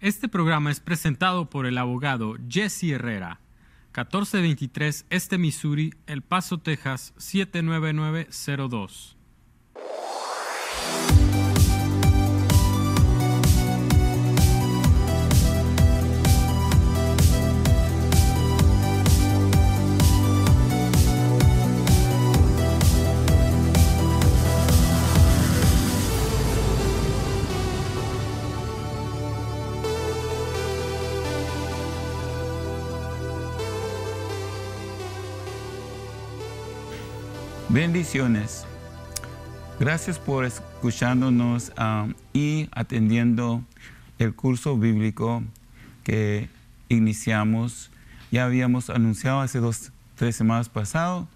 Este programa es presentado por el abogado Jesse Herrera, 1423 Este Missouri, El Paso, Texas 79902. Bendiciones. Gracias por escuchándonos um, y atendiendo el curso bíblico que iniciamos. Ya habíamos anunciado hace dos, tres semanas pasado.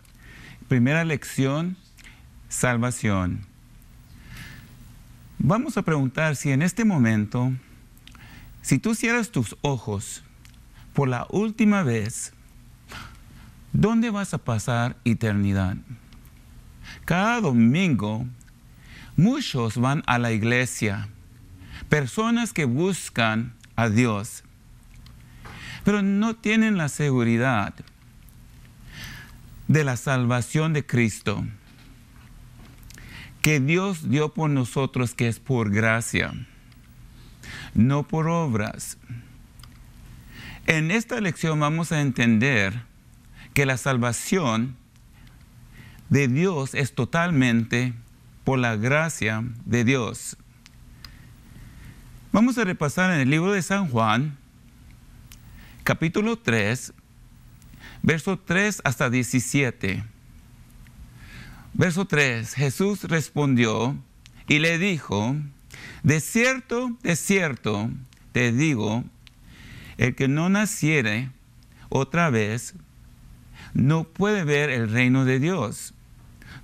Primera lección, salvación. Vamos a preguntar si en este momento, si tú cierras tus ojos por la última vez, ¿dónde vas a pasar eternidad? Cada domingo muchos van a la iglesia, personas que buscan a Dios, pero no tienen la seguridad de la salvación de Cristo que Dios dio por nosotros, que es por gracia, no por obras. En esta lección vamos a entender que la salvación de Dios es totalmente por la gracia de Dios. Vamos a repasar en el libro de San Juan, capítulo 3, verso 3 hasta 17. Verso 3, Jesús respondió y le dijo, de cierto, de cierto, te digo, el que no naciere otra vez, no puede ver el reino de Dios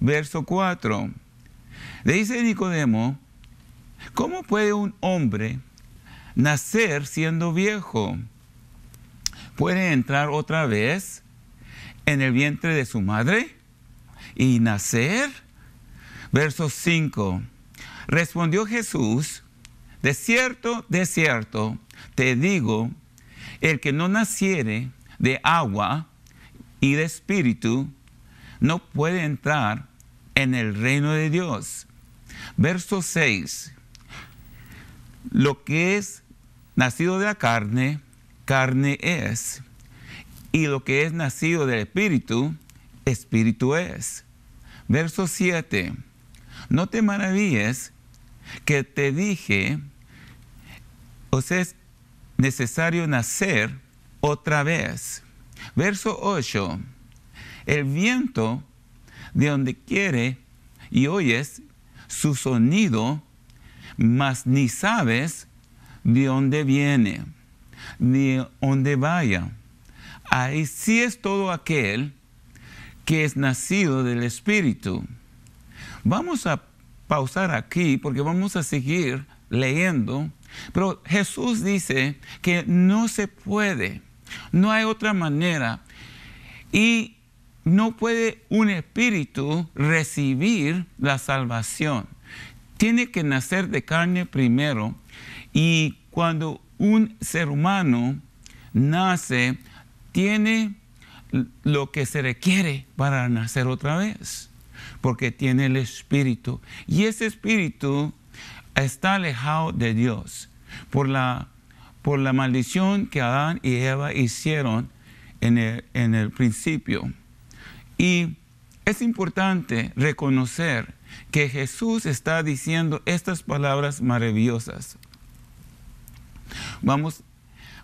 verso 4. Le dice Nicodemo, ¿cómo puede un hombre nacer siendo viejo? ¿Puede entrar otra vez en el vientre de su madre y nacer? Verso 5. Respondió Jesús, de cierto, de cierto, te digo, el que no naciere de agua y de espíritu, no puede entrar en el reino de Dios. Verso 6. Lo que es nacido de la carne, carne es. Y lo que es nacido del espíritu, espíritu es. Verso 7. No te maravilles que te dije, os es necesario nacer otra vez. Verso 8. El viento de donde quiere y oyes su sonido, mas ni sabes de dónde viene, ni dónde vaya. Ahí sí es todo aquel que es nacido del Espíritu. Vamos a pausar aquí porque vamos a seguir leyendo, pero Jesús dice que no se puede, no hay otra manera. Y no puede un espíritu recibir la salvación. Tiene que nacer de carne primero y cuando un ser humano nace, tiene lo que se requiere para nacer otra vez, porque tiene el espíritu. Y ese espíritu está alejado de Dios por la, maldición que Adán y Eva hicieron en el, en el principio. Y es importante reconocer que Jesús está diciendo estas palabras maravillosas. Vamos,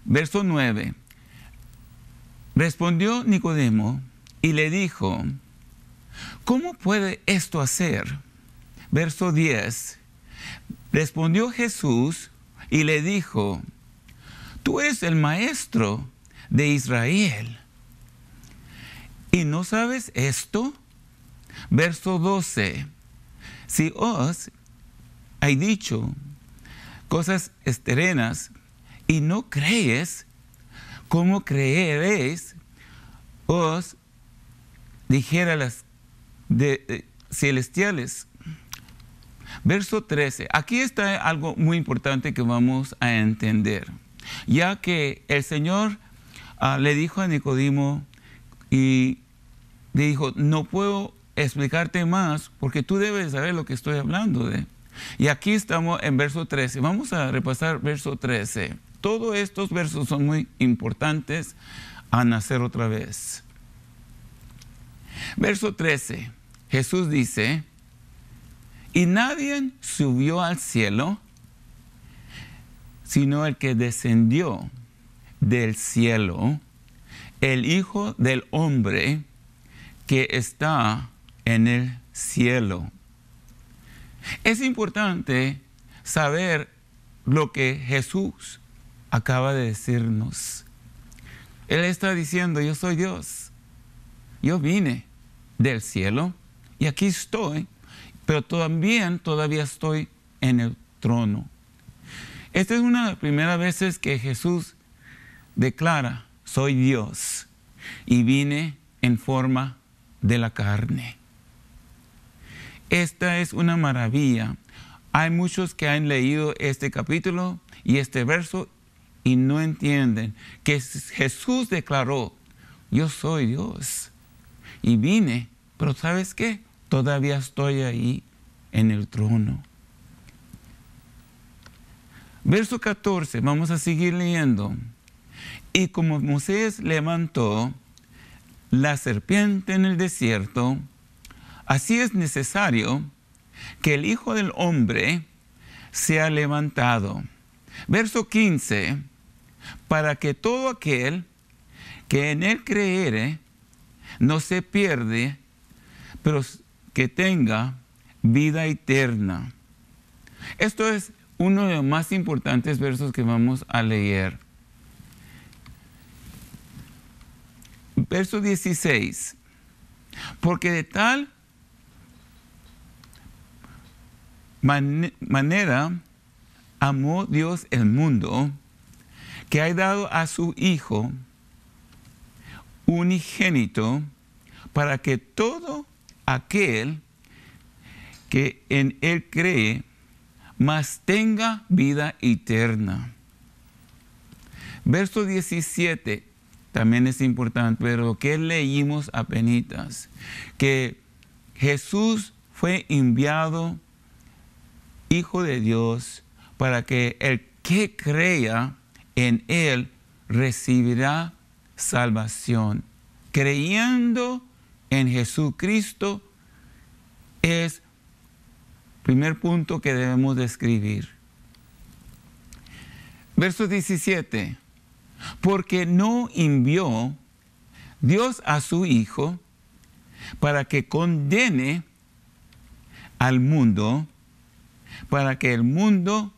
verso 9. Respondió Nicodemo y le dijo, ¿cómo puede esto hacer? Verso 10. Respondió Jesús y le dijo, tú eres el maestro de Israel ¿Y no sabes esto? Verso 12. Si os hay dicho cosas esterenas y no crees, ¿cómo creeréis? Os dijera las de, eh, celestiales. Verso 13. Aquí está algo muy importante que vamos a entender, ya que el Señor ah, le dijo a Nicodemo y dijo, no puedo explicarte más porque tú debes saber lo que estoy hablando de. Y aquí estamos en verso 13. Vamos a repasar verso 13. Todos estos versos son muy importantes a nacer otra vez. Verso 13. Jesús dice, y nadie subió al cielo sino el que descendió del cielo, el Hijo del Hombre que está en el cielo. Es importante saber lo que Jesús acaba de decirnos. Él está diciendo, yo soy Dios. Yo vine del cielo y aquí estoy, pero también todavía estoy en el trono. Esta es una de las primeras veces que Jesús declara, soy Dios y vine en forma de la carne. Esta es una maravilla. Hay muchos que han leído este capítulo y este verso y no entienden que Jesús declaró, yo soy Dios y vine, pero ¿sabes qué? Todavía estoy ahí en el trono. Verso 14, vamos a seguir leyendo. Y como Moisés levantó la serpiente en el desierto, así es necesario que el Hijo del Hombre sea levantado. Verso 15, para que todo aquel que en él creere no se pierde, pero que tenga vida eterna. Esto es uno de los más importantes versos que vamos a leer. verso 16, porque de tal manera amó Dios el mundo que ha dado a su Hijo unigénito para que todo aquel que en Él cree, mas tenga vida eterna. Verso 17, también es importante, pero que leímos a penitas, que Jesús fue enviado, Hijo de Dios, para que el que crea en Él recibirá salvación. Creyendo en Jesucristo es primer punto que debemos describir. Verso 17 porque no envió Dios a su Hijo para que condene al mundo, para que el mundo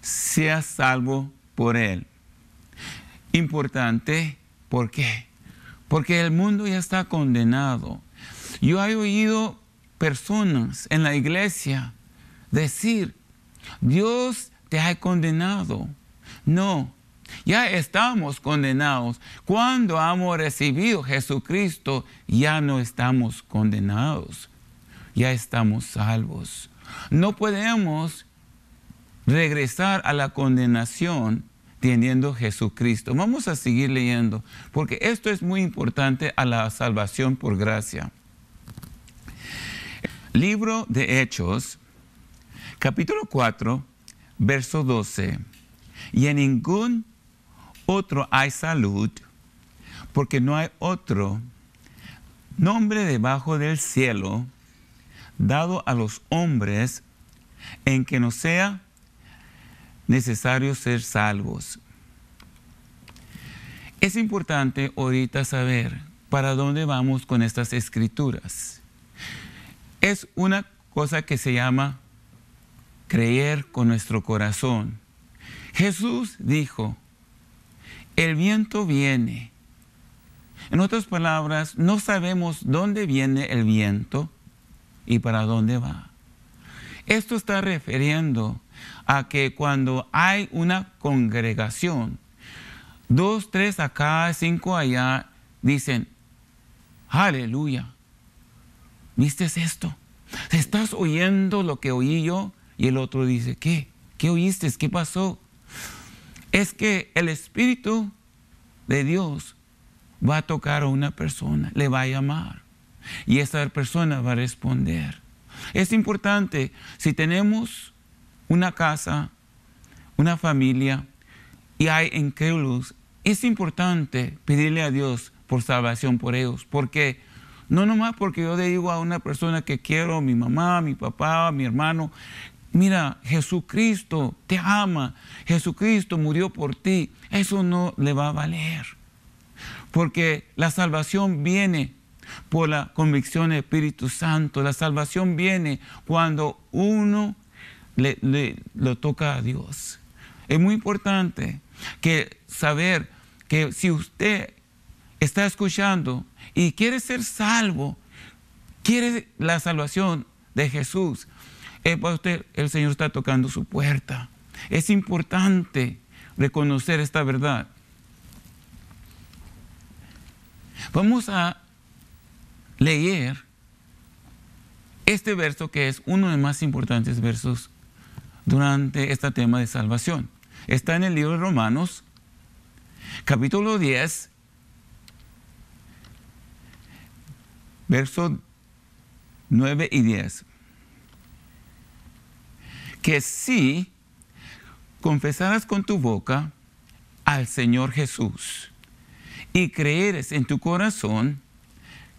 sea salvo por él. Importante, ¿por qué? Porque el mundo ya está condenado. Yo he oído personas en la iglesia decir, Dios te ha condenado. No, ya estamos condenados. Cuando hemos recibido Jesucristo, ya no estamos condenados. Ya estamos salvos. No podemos regresar a la condenación teniendo Jesucristo. Vamos a seguir leyendo, porque esto es muy importante a la salvación por gracia. Libro de Hechos, capítulo 4, verso 12. Y en ningún otro hay salud, porque no hay otro nombre debajo del cielo dado a los hombres en que no sea necesario ser salvos. Es importante ahorita saber para dónde vamos con estas escrituras. Es una cosa que se llama creer con nuestro corazón. Jesús dijo, el viento viene. En otras palabras, no sabemos dónde viene el viento y para dónde va. Esto está refiriendo a que cuando hay una congregación, dos, tres acá, cinco allá, dicen, aleluya, ¿viste esto? ¿Estás oyendo lo que oí yo? Y el otro dice, ¿qué? ¿Qué oíste? ¿Qué pasó? es que el Espíritu de Dios va a tocar a una persona, le va a llamar y esa persona va a responder. Es importante, si tenemos una casa, una familia y hay incrédulos, es importante pedirle a Dios por salvación por ellos, porque no nomás porque yo le digo a una persona que quiero, mi mamá, mi papá, mi hermano, Mira, Jesucristo te ama, Jesucristo murió por ti. Eso no le va a valer. Porque la salvación viene por la convicción del Espíritu Santo. La salvación viene cuando uno le, lo toca a Dios. Es muy importante que saber que si usted está escuchando y quiere ser salvo, quiere la salvación de Jesús, eh, pues, el Señor está tocando su puerta. Es importante reconocer esta verdad. Vamos a leer este verso que es uno de los más importantes versos durante este tema de salvación. Está en el libro de Romanos, capítulo 10, versos 9 y 10 que si confesaras con tu boca al Señor Jesús y creeres en tu corazón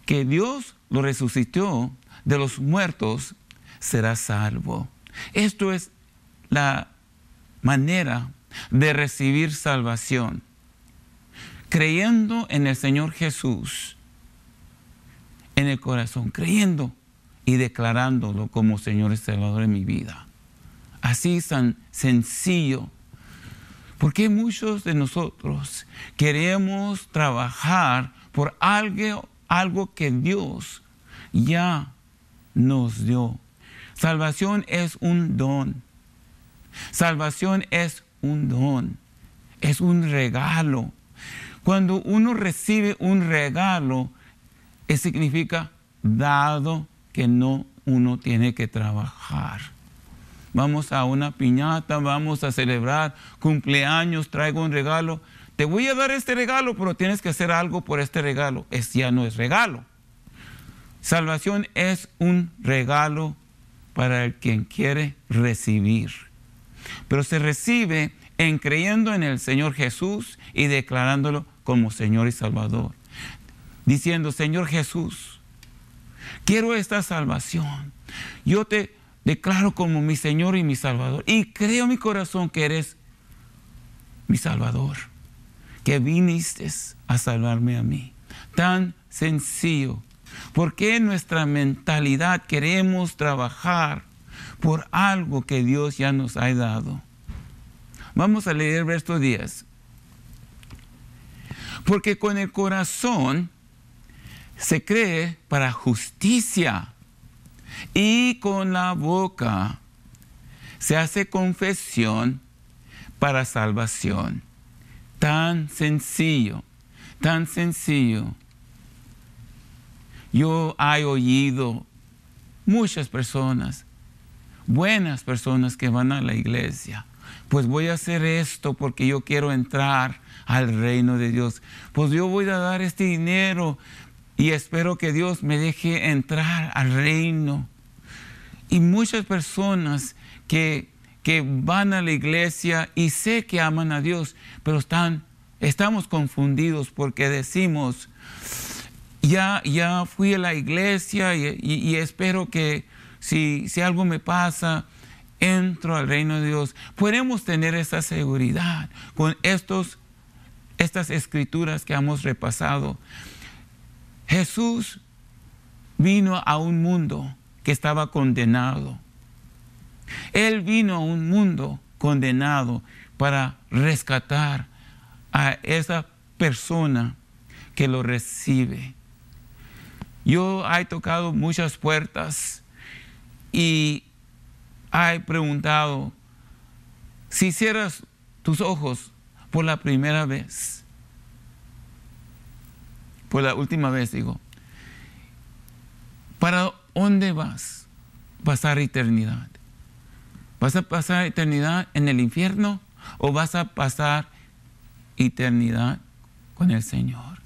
que Dios lo resucitó de los muertos, serás salvo. Esto es la manera de recibir salvación. Creyendo en el Señor Jesús, en el corazón, creyendo y declarándolo como Señor y Salvador de mi vida así tan sencillo. Porque muchos de nosotros queremos trabajar por algo, algo que Dios ya nos dio. Salvación es un don. Salvación es un don. Es un regalo. Cuando uno recibe un regalo, significa dado que no uno tiene que trabajar vamos a una piñata, vamos a celebrar cumpleaños, traigo un regalo. Te voy a dar este regalo, pero tienes que hacer algo por este regalo. Es ya no es regalo. Salvación es un regalo para el quien quiere recibir. Pero se recibe en creyendo en el Señor Jesús y declarándolo como Señor y Salvador. Diciendo, Señor Jesús, quiero esta salvación. Yo te declaro como mi Señor y mi Salvador. Y creo en mi corazón que eres mi Salvador, que viniste a salvarme a mí. Tan sencillo. porque en nuestra mentalidad queremos trabajar por algo que Dios ya nos ha dado? Vamos a leer verso 10. Porque con el corazón se cree para justicia y con la boca se hace confesión para salvación. Tan sencillo, tan sencillo. Yo he oído muchas personas, buenas personas que van a la iglesia. Pues voy a hacer esto porque yo quiero entrar al reino de Dios. Pues yo voy a dar este dinero y espero que Dios me deje entrar al reino. Y muchas personas que, van a la iglesia y sé que aman a Dios, pero están, estamos confundidos porque decimos, ya, ya fui a la iglesia y, espero que si, si algo me pasa, entro al reino de Dios. Podemos tener esa seguridad con estos, estas escrituras que hemos repasado. Jesús vino a un mundo que estaba condenado. Él vino a un mundo condenado para rescatar a esa persona que lo recibe. Yo he tocado muchas puertas y he preguntado, si cierras tus ojos por la primera vez, por la última vez digo, ¿para dónde vas? a Pasar eternidad. ¿Vas a pasar eternidad en el infierno o vas a pasar eternidad con el Señor?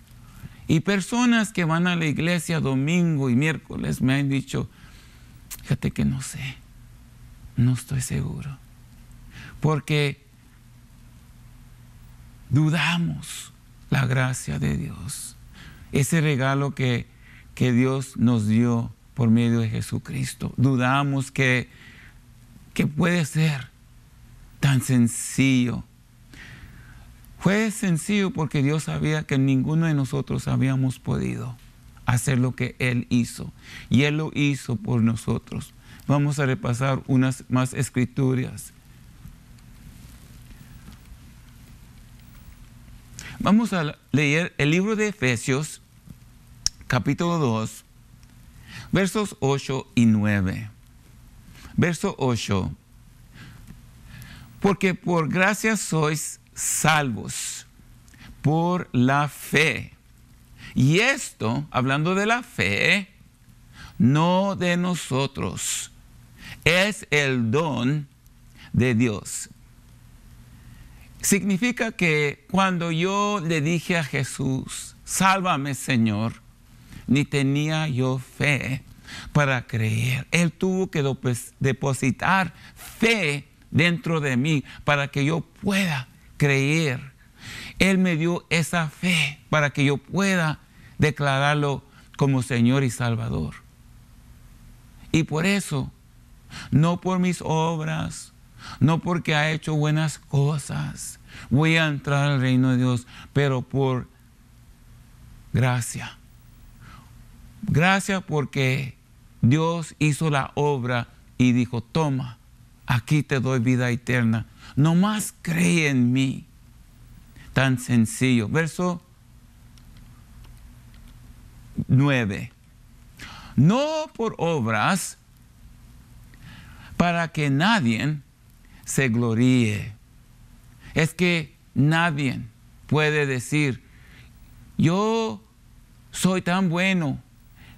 Y personas que van a la iglesia domingo y miércoles me han dicho, fíjate que no sé, no estoy seguro, porque dudamos la gracia de Dios ese regalo que, Dios nos dio por medio de Jesucristo. Dudamos que, que puede ser tan sencillo. Fue sencillo porque Dios sabía que ninguno de nosotros habíamos podido hacer lo que Él hizo. Y Él lo hizo por nosotros. Vamos a repasar unas más escrituras. Vamos a leer el libro de Efesios capítulo 2, versos 8 y 9. Verso 8. Porque por gracia sois salvos por la fe. Y esto, hablando de la fe, no de nosotros, es el don de Dios. Significa que cuando yo le dije a Jesús, sálvame Señor, ni tenía yo fe para creer. Él tuvo que depositar fe dentro de mí para que yo pueda creer. Él me dio esa fe para que yo pueda declararlo como Señor y Salvador. Y por eso, no por mis obras, no porque ha hecho buenas cosas, voy a entrar al reino de Dios, pero por gracia Gracias porque Dios hizo la obra y dijo, toma, aquí te doy vida eterna. Nomás cree en mí. Tan sencillo. Verso 9. No por obras para que nadie se gloríe. Es que nadie puede decir, yo soy tan bueno,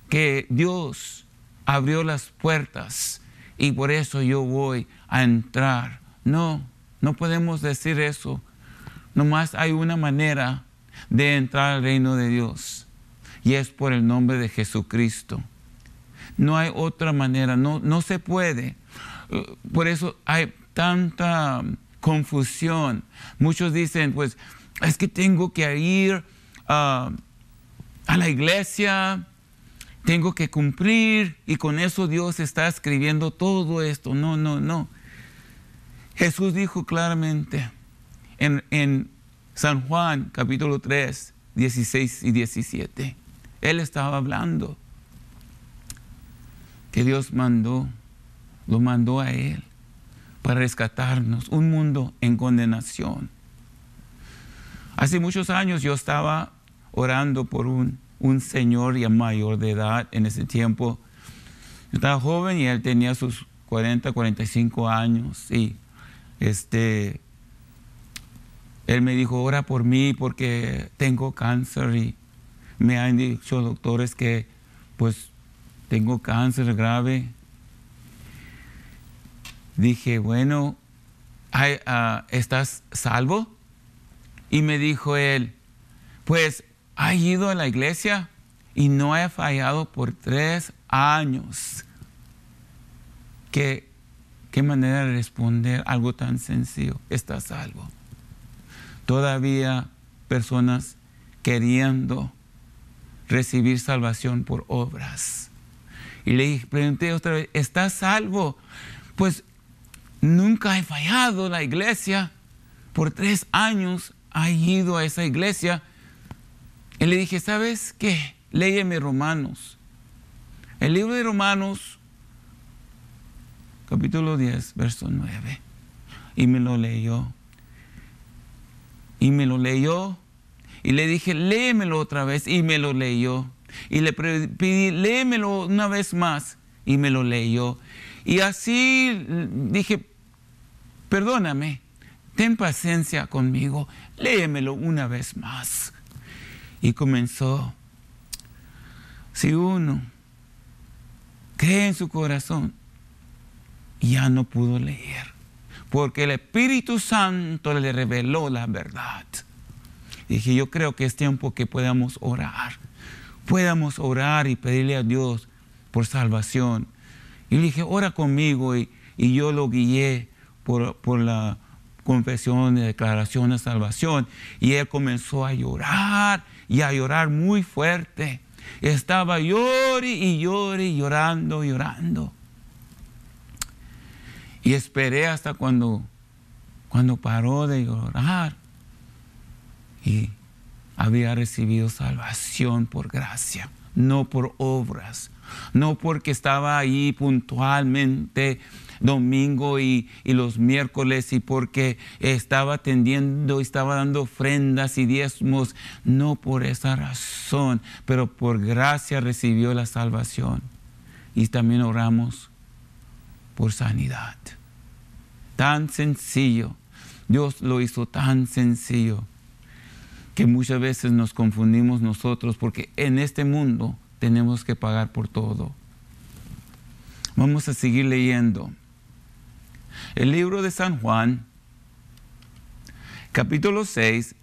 que Dios abrió las puertas y por eso yo voy a entrar. No, no podemos decir eso. Nomás hay una manera de entrar al reino de Dios y es por el nombre de Jesucristo. No hay otra manera, no, no se puede. Por eso hay tanta confusión. Muchos dicen, pues, es que tengo que ir ah, a la iglesia, tengo que cumplir y con eso Dios está escribiendo todo esto. No, no, no. Jesús dijo claramente en, San Juan capítulo 3, 16 y 17. Él estaba hablando que Dios mandó, lo mandó a Él para rescatarnos, un mundo en condenación. Hace muchos años yo estaba orando por un un señor ya mayor de edad en ese tiempo. estaba joven y él tenía sus 40, 45 años y este, él me dijo, ora por mí porque tengo cáncer y me han dicho doctores que pues tengo cáncer grave. Dije, bueno, ah, ¿estás salvo? Y me dijo él, pues ha ido a la iglesia y no ha fallado por tres años. ¿Qué, manera de responder algo tan sencillo? Estás salvo. Todavía personas queriendo recibir salvación por obras. Y le pregunté otra vez, ¿estás salvo? Pues nunca he fallado la iglesia. Por tres años ha ido a esa iglesia y le dije, ¿sabes qué? Léeme Romanos. El libro de Romanos, capítulo 10, verso 9. Y me lo leyó. Y me lo leyó. Y le dije, léemelo otra vez. Y me lo leyó. Y le pedí, léemelo una vez más. Y me lo leyó. Y así dije, perdóname, ten paciencia conmigo, léemelo una vez más y comenzó, si uno cree en su corazón, ya no pudo leer, porque el Espíritu Santo le reveló la verdad. dije, yo creo que es tiempo que podamos orar, podamos orar y pedirle a Dios por salvación. Y le dije, ora conmigo y, yo lo guié por la confesión, de declaración de salvación. Y él comenzó a llorar y a llorar muy fuerte. Estaba llori y llori, llorando, llorando. Y esperé hasta cuando, cuando paró de llorar. Y había recibido salvación por gracia, no por obras, no porque estaba ahí puntualmente domingo y, los miércoles y porque estaba atendiendo y estaba dando ofrendas y diezmos, no por esa razón, pero por gracia recibió la salvación. Y también oramos por sanidad. Tan sencillo. Dios lo hizo tan sencillo que muchas veces nos confundimos nosotros porque en este mundo tenemos que pagar por todo. Vamos a seguir leyendo. El libro de San Juan, capítulo 6,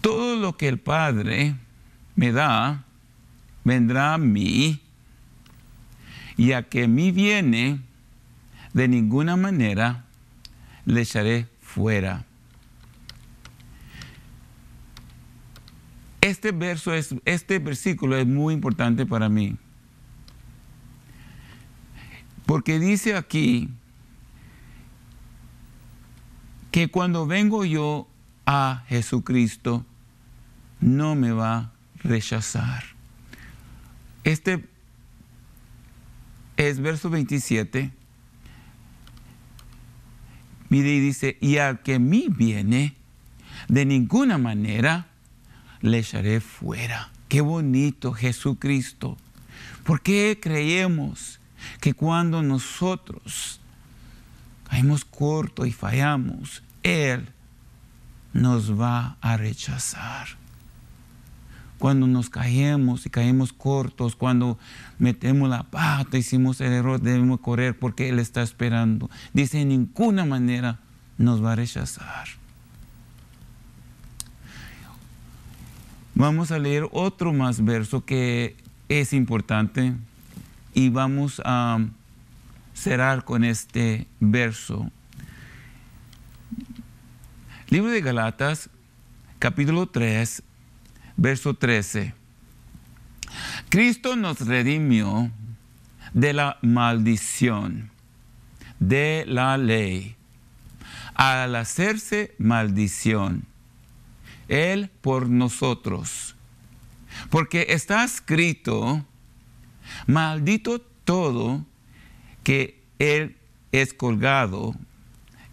todo lo que el Padre me da, vendrá a mí, y a que mí viene, de ninguna manera le echaré fuera. Este verso es, este versículo es muy importante para mí. Porque dice aquí que cuando vengo yo a Jesucristo, no me va a rechazar. Este es verso 27. Mire y dice, y al que mí viene, de ninguna manera le echaré fuera. Qué bonito Jesucristo. ¿Por qué creemos que cuando nosotros caemos cortos y fallamos, Él nos va a rechazar. Cuando nos caemos y caemos cortos, cuando metemos la pata, hicimos el error, debemos correr porque Él está esperando. Dice, en ninguna manera nos va a rechazar. Vamos a leer otro más verso que es importante. Y vamos a cerrar con este verso. Libro de Galatas, capítulo 3, verso 13. Cristo nos redimió de la maldición, de la ley, al hacerse maldición, Él por nosotros. Porque está escrito, Maldito todo que él es colgado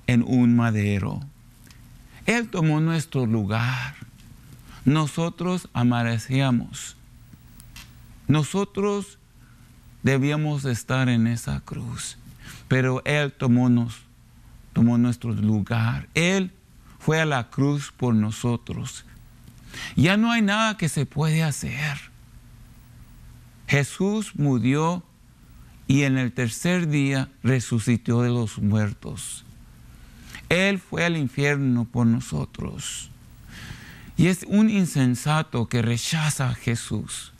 en un madero. Él tomó nuestro lugar. Nosotros amarecíamos. Nosotros debíamos estar en esa cruz, pero Él tomó, tomó nuestro lugar. Él fue a la cruz por nosotros. Ya no hay nada que se puede hacer. Jesús murió y en el tercer día resucitó de los muertos. Él fue al infierno por nosotros. Y es un insensato que rechaza a Jesús.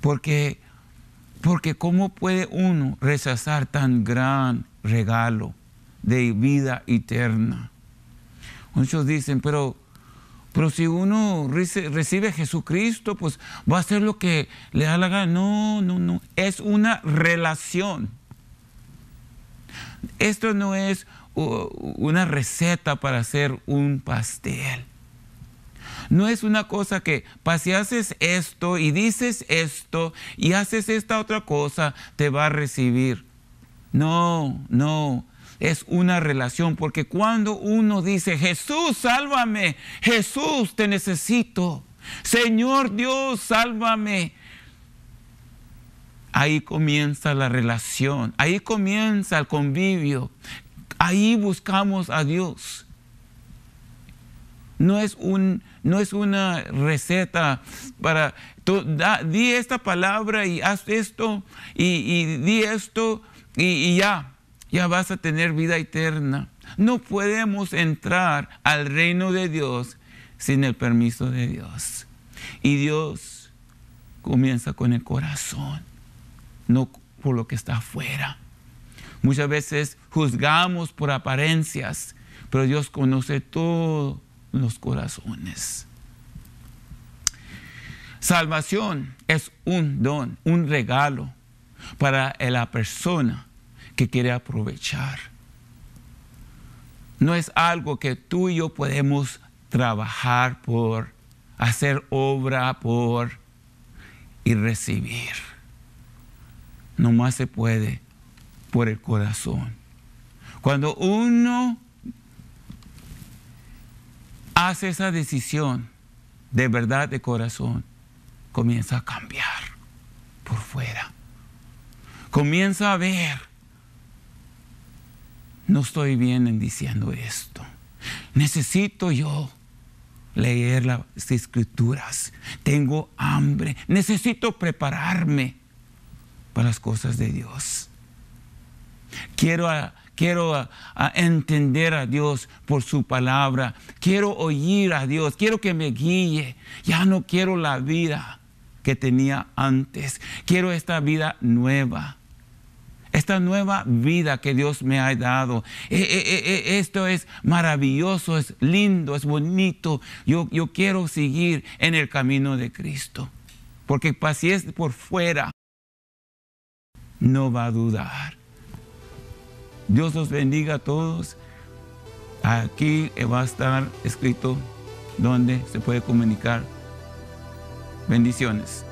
Porque, porque ¿cómo puede uno rechazar tan gran regalo de vida eterna? Muchos dicen, pero pero si uno recibe a Jesucristo, pues va a ser lo que le da la gana. No, no, no. Es una relación. Esto no es una receta para hacer un pastel. No es una cosa que, paseas, si haces esto y dices esto y haces esta otra cosa, te va a recibir. No, no es una relación, porque cuando uno dice, Jesús, sálvame, Jesús, te necesito, Señor Dios, sálvame, ahí comienza la relación, ahí comienza el convivio, ahí buscamos a Dios. No es, un, no es una receta para, di esta palabra y haz esto y, di esto y ya ya vas a tener vida eterna. No podemos entrar al reino de Dios sin el permiso de Dios. Y Dios comienza con el corazón, no por lo que está afuera. Muchas veces juzgamos por apariencias, pero Dios conoce todos los corazones. Salvación es un don, un regalo para la persona que quiere aprovechar. No es algo que tú y yo podemos trabajar por, hacer obra por y recibir. Nomás se puede por el corazón. Cuando uno hace esa decisión de verdad de corazón, comienza a cambiar por fuera. Comienza a ver no estoy bien en diciendo esto. Necesito yo leer las escrituras. Tengo hambre. Necesito prepararme para las cosas de Dios. Quiero, entender a Dios por su palabra. Quiero oír a Dios. Quiero que me guíe. Ya no quiero la vida que tenía antes. Quiero esta vida nueva esta nueva vida que Dios me ha dado. Eh, eh, eh, esto es maravilloso, es lindo, es bonito. Yo, yo quiero seguir en el camino de Cristo. Porque si es por fuera, no va a dudar. Dios los bendiga a todos. Aquí va a estar escrito donde se puede comunicar. Bendiciones.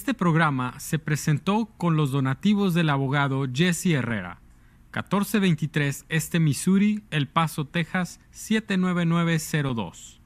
Este programa se presentó con los donativos del abogado Jesse Herrera, 1423 Este Missouri, El Paso, Texas 79902.